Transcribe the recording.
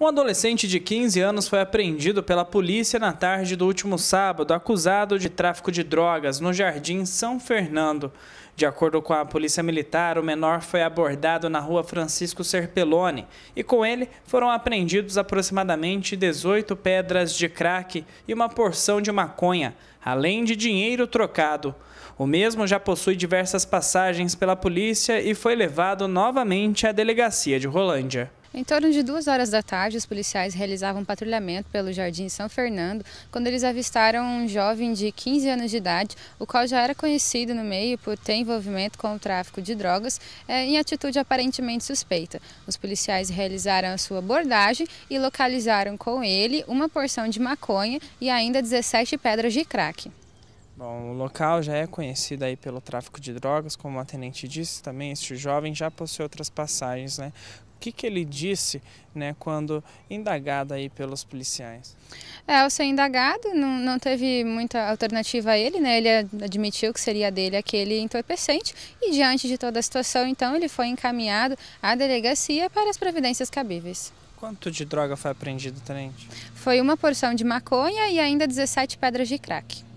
Um adolescente de 15 anos foi apreendido pela polícia na tarde do último sábado, acusado de tráfico de drogas no Jardim São Fernando. De acordo com a Polícia Militar, o menor foi abordado na rua Francisco Serpelone e com ele foram apreendidos aproximadamente 18 pedras de crack e uma porção de maconha, além de dinheiro trocado. O mesmo já possui diversas passagens pela polícia e foi levado novamente à delegacia de Rolândia. Em torno de duas horas da tarde, os policiais realizavam um patrulhamento pelo Jardim São Fernando quando eles avistaram um jovem de 15 anos de idade, o qual já era conhecido no meio por ter envolvimento com o tráfico de drogas, eh, em atitude aparentemente suspeita. Os policiais realizaram a sua abordagem e localizaram com ele uma porção de maconha e ainda 17 pedras de crack. Bom, o local já é conhecido aí pelo tráfico de drogas, como a tenente disse também, este jovem já possui outras passagens, né? O que, que ele disse, né, quando indagado aí pelos policiais? É, ao ser indagado, não, não teve muita alternativa a ele, né? Ele admitiu que seria dele aquele entorpecente e diante de toda a situação, então, ele foi encaminhado à delegacia para as providências cabíveis. Quanto de droga foi apreendido, tenente? Foi uma porção de maconha e ainda 17 pedras de crack.